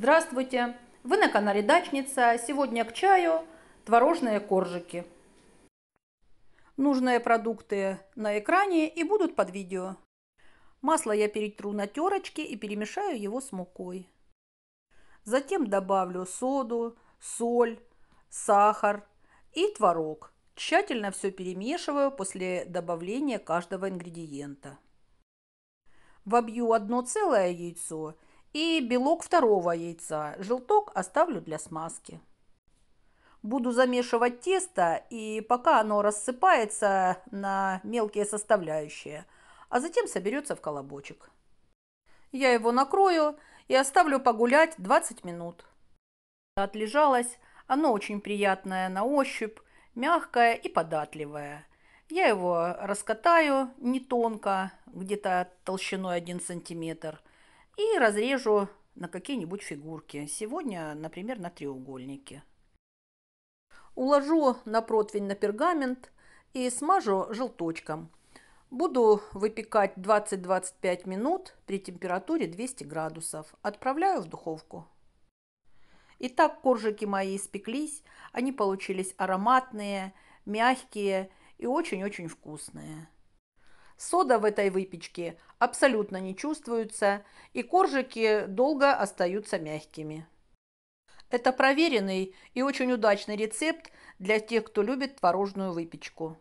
Здравствуйте! Вы на канале Дачница. Сегодня к чаю творожные коржики. Нужные продукты на экране и будут под видео. Масло я перетру на терочке и перемешаю его с мукой. Затем добавлю соду, соль, сахар и творог. Тщательно все перемешиваю после добавления каждого ингредиента. Вобью одно целое яйцо – и белок второго яйца. Желток оставлю для смазки. Буду замешивать тесто, и пока оно рассыпается на мелкие составляющие, а затем соберется в колобочек. Я его накрою и оставлю погулять 20 минут. Отлежалось, оно очень приятное на ощупь, мягкое и податливое. Я его раскатаю не тонко, где-то толщиной 1 сантиметр – и разрежу на какие-нибудь фигурки. Сегодня, например, на треугольники. Уложу на противень на пергамент и смажу желточком. Буду выпекать 20-25 минут при температуре 200 градусов. Отправляю в духовку. Итак, коржики мои испеклись. Они получились ароматные, мягкие и очень-очень вкусные. Сода в этой выпечке абсолютно не чувствуется, и коржики долго остаются мягкими. Это проверенный и очень удачный рецепт для тех, кто любит творожную выпечку.